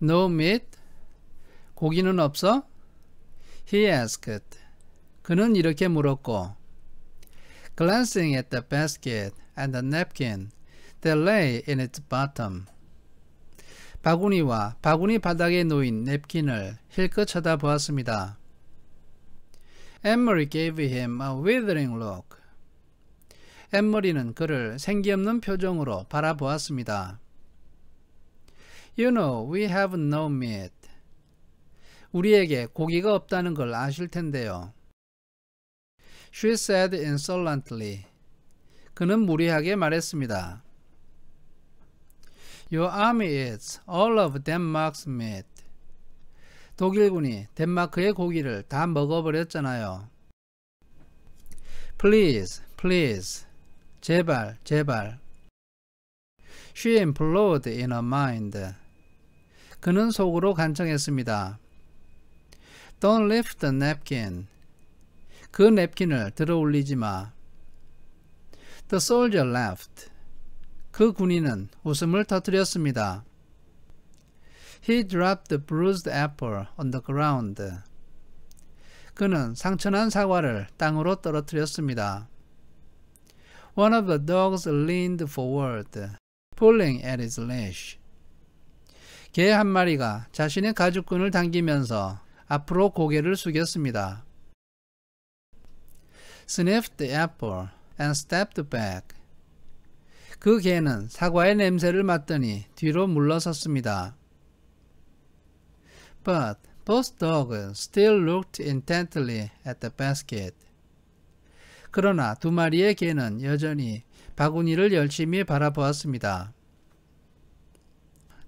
No meat. 고기는 없어? He asked. 그는 이렇게 물었고. Glancing at the basket and the napkin that lay in its bottom. 바구니와 바구니 바닥에 놓인 냅킨을 힐끗 쳐다보았습니다. 엠머리 gave him a withering look. 엠머리는 그를 생기없는 표정으로 바라보았습니다. You know, we have no meat. 우리에게 고기가 없다는 걸 아실 텐데요. She said insolently. 그는 무리하게 말했습니다. Your army eats all of Denmark's meat. 독일군이 덴마크의 고기를 다 먹어버렸잖아요. Please, please. 제발, 제발. She implored in her mind. 그는 속으로 간청했습니다. Don't lift the napkin. 그 냅킨을 들어 올리지 마. The soldier laughed. 그 군인은 웃음을 터뜨렸습니다. He dropped the bruised apple on the ground. 그는 상처난 사과를 땅으로 떨어뜨렸습니다. One of the dogs leaned forward, pulling at his lash. 개한 마리가 자신의 가죽끈을 당기면서 앞으로 고개를 숙였습니다. sniffed the apple and stepped back. 그 개는 사과의 냄새를 맡더니 뒤로 물러섰습니다. But both dogs still looked intently at the basket. 그러나 두 마리의 개는 여전히 바구니를 열심히 바라보았습니다.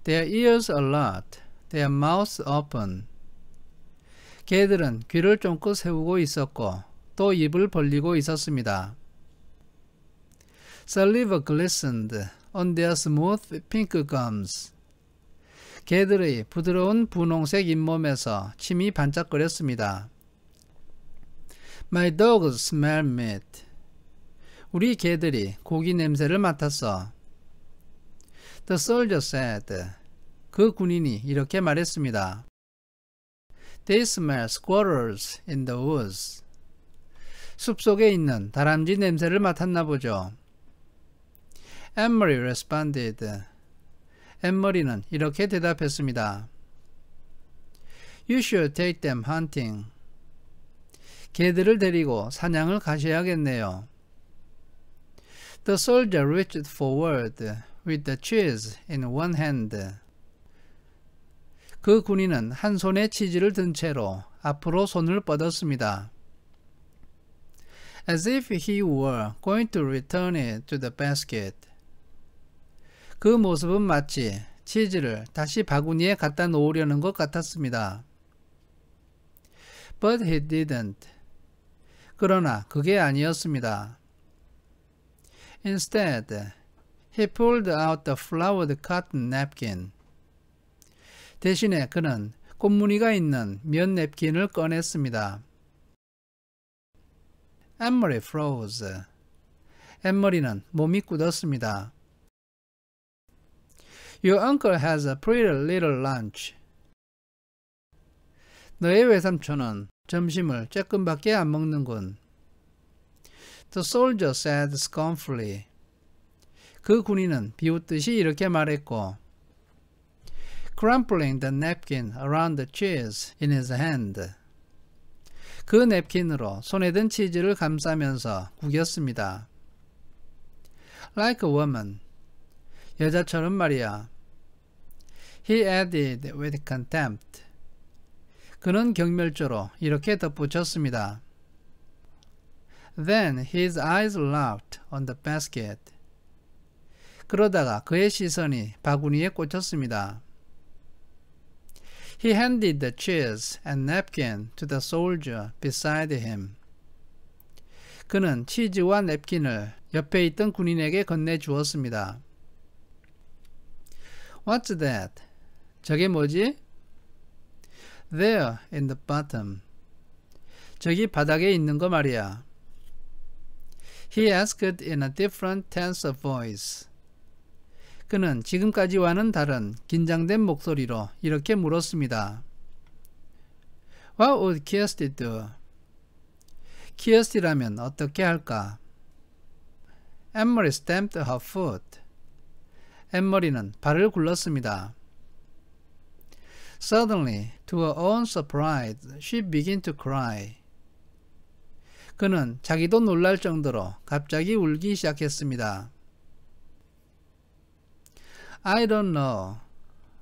Their ears are loud. Their mouths open. 개들은 귀를 쫑긋 세우고 있었고 또 입을 벌리고 있었습니다. Saliva glistened on their smooth pink gums. 개들의 부드러운 분홍색 잇몸에서 침이 반짝거렸습니다. My dogs smell meat. 우리 개들이 고기 냄새를 맡았어. The soldier said, 그 군인이 이렇게 말했습니다. They smell squirrels in the woods. 숲속에 있는 다람쥐 냄새를 맡았나 보죠. Emery responded. 엠머리는 이렇게 대답했습니다. You should take them hunting. 개들을 데리고 사냥을 가셔야겠네요. The soldier reached forward with the cheese in one hand. 그 군인은 한 손에 치즈를 든 채로 앞으로 손을 뻗었습니다. As if he were going to return it to the basket. 그 모습은 마치 치즈를 다시 바구니에 갖다 놓으려는 것 같았습니다. But he didn't. 그러나 그게 아니었습니다. Instead, he pulled out the flowered cotton napkin. 대신에 그는 꽃무늬가 있는 면 냅킨을 꺼냈습니다. 앤머리 froze. 앤머리는 몸이 굳었습니다. Your uncle has a pretty little lunch. 너의 외삼촌은 점심을 조금밖에 안 먹는군. The soldier said scornfully. 그 군인은 비웃듯이 이렇게 말했고 crumpling the napkin around the cheese in his hand. 그 냅킨으로 손에 든 치즈를 감싸면서 구겼습니다. Like a woman. 여자처럼 말이야. He added with contempt. 그는 경멸조로 이렇게 덧붙였습니다. Then his eyes locked on the basket. 그러다가 그의 시선이 바구니에 꽂혔습니다. He handed the cheese and napkin to the soldier beside him. 그는 치즈와 냅킨을 옆에 있던 군인에게 건네주었습니다. What's that? 저게 뭐지? There in the bottom. 저기 바닥에 있는 거 말이야. He asked in a different tense of voice. 그는 지금까지와는 다른 긴장된 목소리로 이렇게 물었습니다. What would Kirsty do? 키어스티라면 어떻게 할까? 엠머리 stamped her foot. 엠머리는 발을 굴렀습니다. Suddenly, to her own surprise, she began to cry. 그는 자기도 놀랄 정도로 갑자기 울기 시작했습니다. I don't know.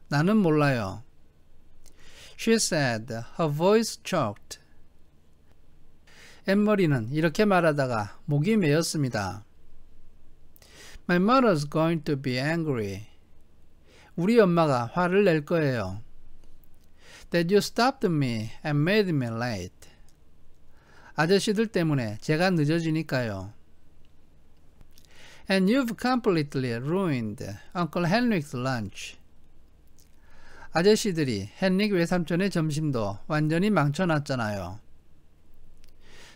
나는 몰라요. She said. Her voice choked. 앤머리는 이렇게 말하다가 목이 메였습니다. My mother's going to be angry. 우리 엄마가 화를 낼 거예요. That you stopped me and made me late. 아저씨들 때문에 제가 늦어지니까요. And you've completely ruined Uncle h e n r y s lunch. 아저씨들이 헨릭 외삼촌의 점심도 완전히 망쳐놨잖아요.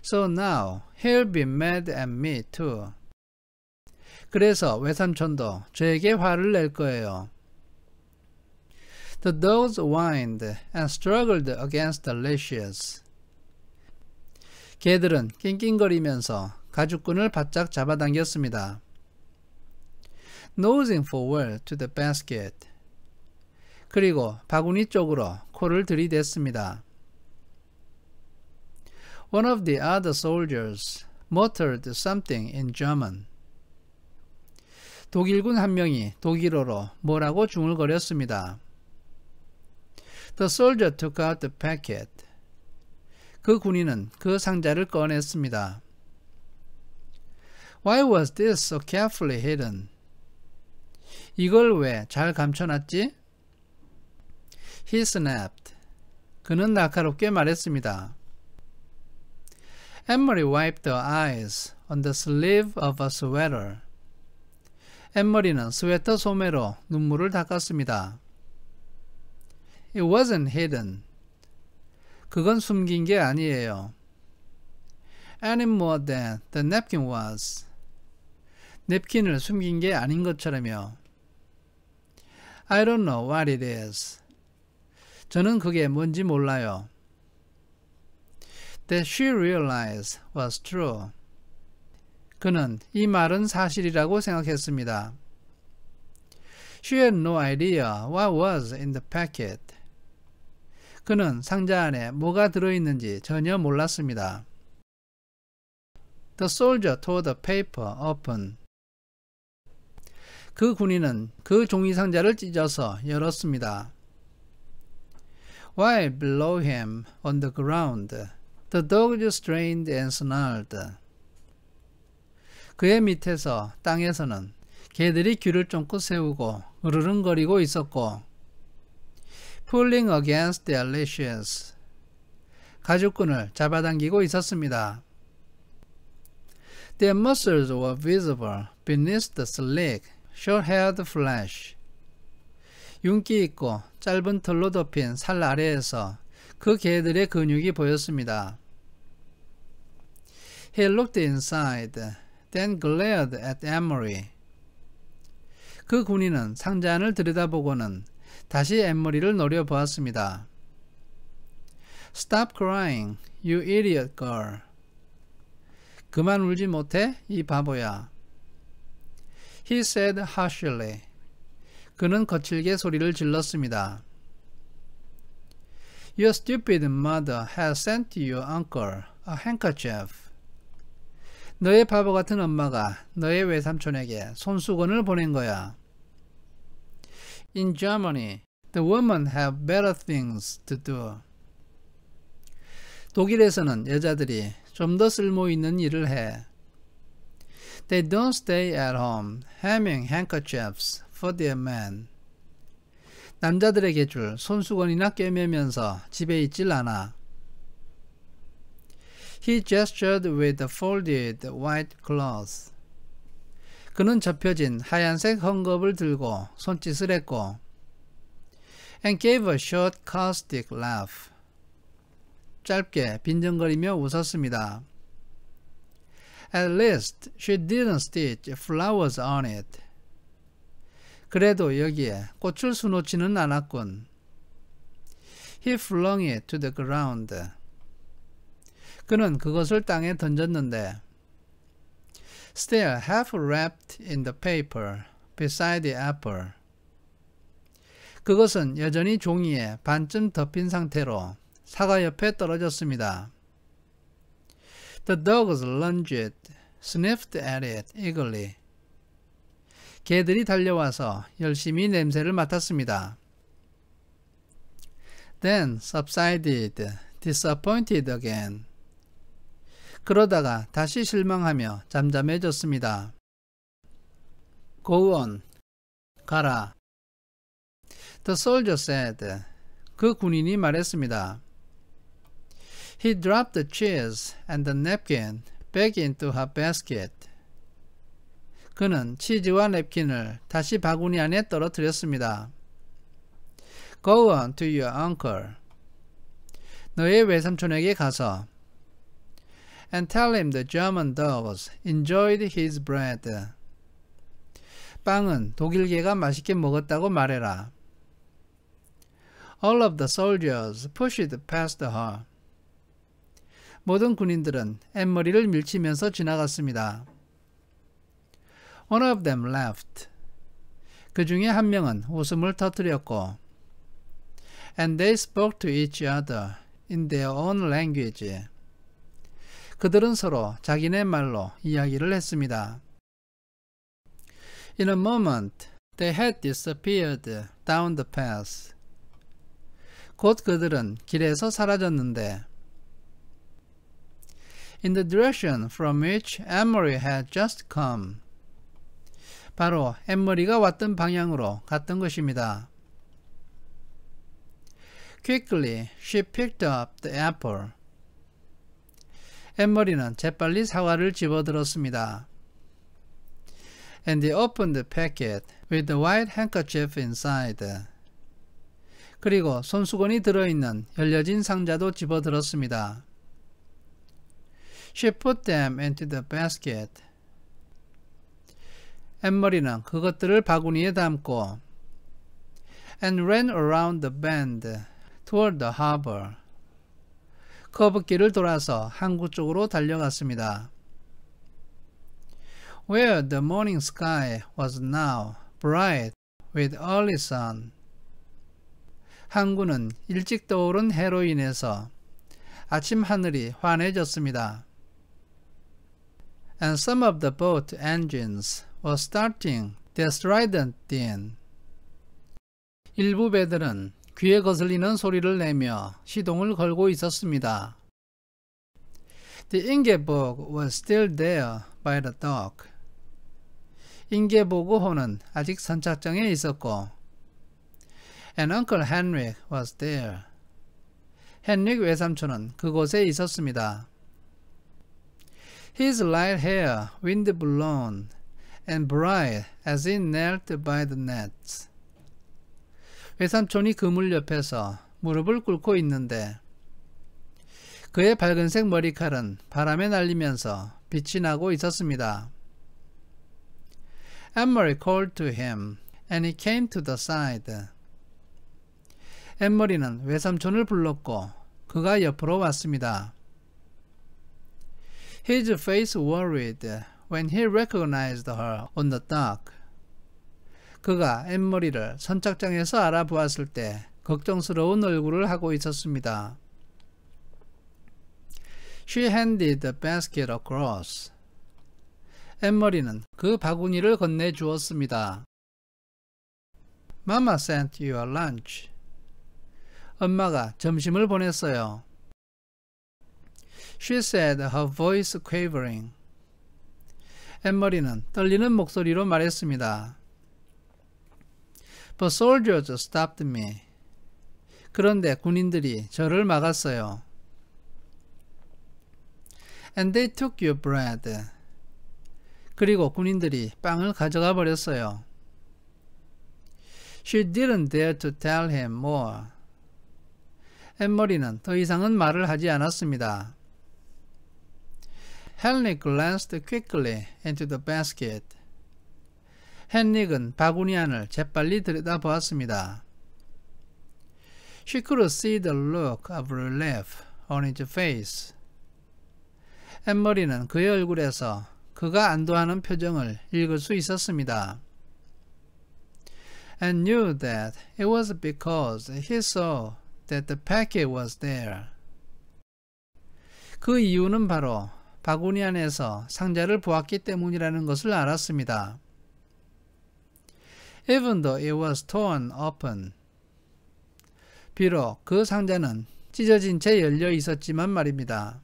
So now he'll be mad at me too. 그래서 외삼촌도 저에게 화를 낼 거예요. The dogs whined and struggled against the lashes. 개들은 낑낑거리면서 가죽끈을 바짝 잡아당겼습니다. nosing forward to the basket. 그리고 바구니 쪽으로 코를 들이댔습니다. One of the other soldiers muttered something in German. 독일군 한 명이 독일어로 뭐라고 중얼거렸습니다. The soldier took out the packet. 그 군인은 그 상자를 꺼냈습니다. Why was this so carefully hidden? 이걸 왜 잘 감춰놨지? He snapped. 그는 날카롭게 말했습니다. Emery wiped her eyes on the sleeve of a sweater. 엠머리는 스웨터 소매로 눈물을 닦았습니다. It wasn't hidden. 그건 숨긴 게 아니에요. Any more than the napkin was. 냅킨을 숨긴 게 아닌 것처럼요. I don't know what it is. 저는 그게 뭔지 몰라요. That she realized was true. 그는 이 말은 사실이라고 생각했습니다. She had no idea what was in the packet. 그는 상자 안에 뭐가 들어있는지 전혀 몰랐습니다. The soldier tore the paper open. 그 군인은 그 종이 상자를 찢어서 열었습니다. While below him on the ground, the dog strained and snarled. 그의 밑에서 땅에서는 개들이 귀를 쫑긋 세우고 으르렁거리고 있었고 pulling against their lashes 가죽끈을 잡아당기고 있었습니다. Their muscles were visible beneath the slick short-haired flash. 윤기 있고 짧은 털로 덮인 살 아래에서 그 개들의 근육이 보였습니다. He looked inside, then glared at e m o r y 그 군인은 상자 안을 들여다보고는 다시 엠머리를 노려보았습니다. Stop crying, you idiot girl. 그만 울지 못해, 이 바보야. He said harshly. 그는 거칠게 소리를 질렀습니다. Your stupid mother has sent y o u uncle a handkerchief. 너의 바보 같은 엄마가 너의 외삼촌에게 손수건을 보낸 거야. In Germany, the women have better things to do. 독일에서는 여자들이 좀 더 쓸모 있는 일을 해. They don't stay at home, hemming handkerchiefs for their men. 남자들에게 줄 손수건이나 꿰매면서 집에 있질 않아. He gestured with the folded white cloth. 그는 접혀진 하얀색 헝겊을 들고 손짓을 했고 and gave a short caustic laugh. 짧게 빈정거리며 웃었습니다. At least she didn't stitch flowers on it. 그래도 여기에 꽃을 수놓지는 않았군. He flung it to the ground. 그는 그것을 땅에 던졌는데 Still half wrapped in the paper beside the apple. 그것은 여전히 종이에 반쯤 덮인 상태로 사과 옆에 떨어졌습니다. The dogs lunged, sniffed at it eagerly. 개들이 달려와서 열심히 냄새를 맡았습니다. Then subsided, disappointed again. 그러다가 다시 실망하며 잠잠해졌습니다. Go on. 가라. The soldier said. 그 군인이 말했습니다. He dropped the cheese and the napkin back into her basket. 그는 치즈와 냅킨을 다시 바구니 안에 떨어뜨렸습니다. Go on to your uncle. 너의 외삼촌에게 가서 and tell him the German dogs enjoyed his bread. 빵은 독일 개가 맛있게 먹었다고 말해라. All of the soldiers pushed past her. 모든 군인들은 앤머리를 밀치면서 지나갔습니다. One of them laughed. 그 중에 한 명은 웃음을 터뜨렸고 And they spoke to each other in their own language. 그들은 서로 자기네 말로 이야기를 했습니다. In a moment, they had disappeared down the path. 곧 그들은 길에서 사라졌는데 in the direction from which Amory had just come. 바로 앤머리가 왔던 방향으로 갔던 것입니다. Quickly she picked up the apple. 앤머리는 재빨리 사과를 집어들었습니다. And they opened the packet with the white handkerchief inside. 그리고 손수건이 들어있는 열려진 상자도 집어들었습니다. She put them into the basket. 앤머리는 그것들을 바구니에 담고 and ran around the bend toward the harbor. 커브길을 돌아서 항구 쪽으로 달려갔습니다. Where the morning sky was now bright with early sun. 항구는 일찍 떠오른 해로 인해서 아침 하늘이 환해졌습니다. and some of the boat engines were starting their strident din. 일부 배들은 귀에 거슬리는 소리를 내며 시동을 걸고 있었습니다. The Ingeborg was still there by the dock. 인게보그호는 아직 선착장에 있었고 And Uncle Henrik was there. 헨릭 외삼촌은 그곳에 있었습니다. His light hair, wind blown, and bright as it knelt by the net. s 외삼촌이 그물 옆에서 무릎을 꿇고 있는데 그의 밝은색 머리칼은 바람에 날리면서 빛이 나고 있었습니다. Emery called to him, and he came to the side. 엠머리는 외삼촌을 불렀고 그가 옆으로 왔습니다. His face worried when he recognized her on the dock. 그가 앤머리를 선착장에서 알아보았을 때 걱정스러운 얼굴을 하고 있었습니다. She handed the basket across. 앤머리는 그 바구니를 건네주었습니다. Mama sent you a lunch. 엄마가 점심을 보냈어요. She said, her voice quavering. 앤머리는 떨리는 목소리로 말했습니다. But soldiers stopped me. 그런데 군인들이 저를 막았어요. And they took your bread. 그리고 군인들이 빵을 가져가 버렸어요. She didn't dare to tell him more. 앤머리는 더 이상은 말을 하지 않았습니다. 헨리 glanced quickly into the basket. 헨릭은 바구니 안을 재빨리 들여다보았습니다. She could see the look of relief on his face. 앤머리는 그의 얼굴에서 그가 안도하는 표정을 읽을 수 있었습니다. And knew that it was because he saw that the packet was there. 그 이유는 바로 바구니 안에서 상자를 보았기 때문이라는 것을 알았습니다. Even though it was torn open. 비록 그 상자는 찢어진 채 열려 있었지만 말입니다.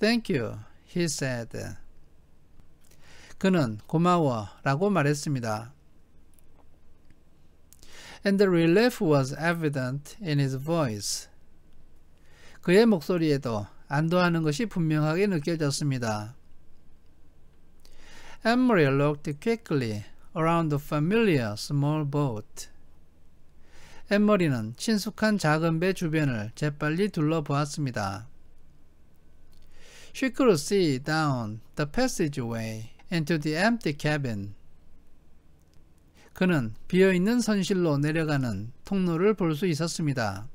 Thank you, he said. 그는 고마워 라고 말했습니다. And the relief was evident in his voice. 그의 목소리에도 안도하는 것이 분명하게 느껴졌습니다. Emery looked quickly around the familiar small boat. 엠머리는 친숙한 작은 배 주변을 재빨리 둘러보았습니다. She could see down the passageway into the empty cabin. 그는 비어있는 선실로 내려가는 통로를 볼 수 있었습니다.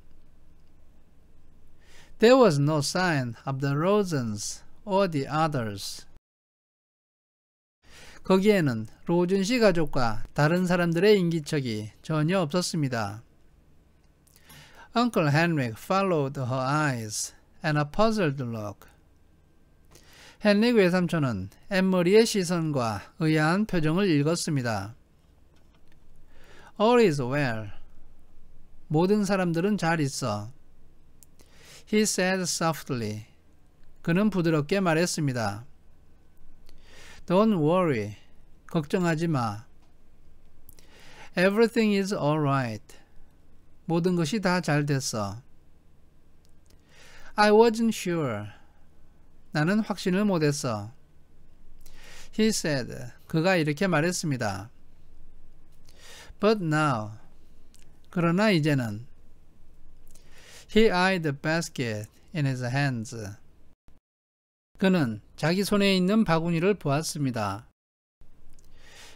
There was no sign of the Rosens or the others. 거기에는 로준 씨 가족과 다른 사람들의 인기척이 전혀 없었습니다. Uncle h e n r i followed her eyes and a puzzled look. 헨릭 외삼촌은 앤머리의 시선과 의아한 표정을 읽었습니다. All is well. 모든 사람들은 잘 있어. He said softly. 그는 부드럽게 말했습니다. Don't worry. 걱정하지 마. Everything is alright. 모든 것이 다 잘 됐어. I wasn't sure. 나는 확신을 못했어. He said. 그가 이렇게 말했습니다. But now. 그러나 이제는 He eyed the basket in his hands. 그는 자기 손에 있는 바구니를 보았습니다.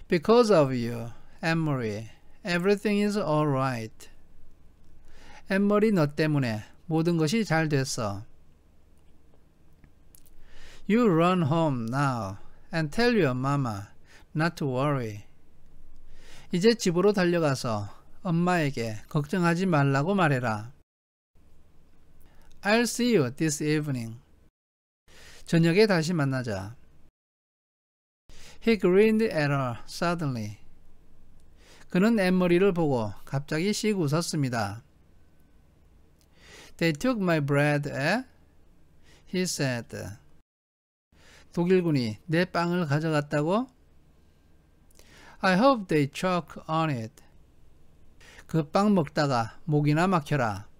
Because of you, Emory, everything is alright. 엠머리 너 때문에 모든 것이 잘 됐어. You run home now and tell your mama not to worry. 이제 집으로 달려가서 엄마에게 걱정하지 말라고 말해라. I'll see you this evening. 저녁에 다시 만나자. He grinned at her suddenly. 그는 앤머리를 보고 갑자기 씩 웃었습니다. They took my bread, eh? He said. 독일군이 내 빵을 가져갔다고? I hope they choke on it. 그 빵 먹다가 목이나 막혀라.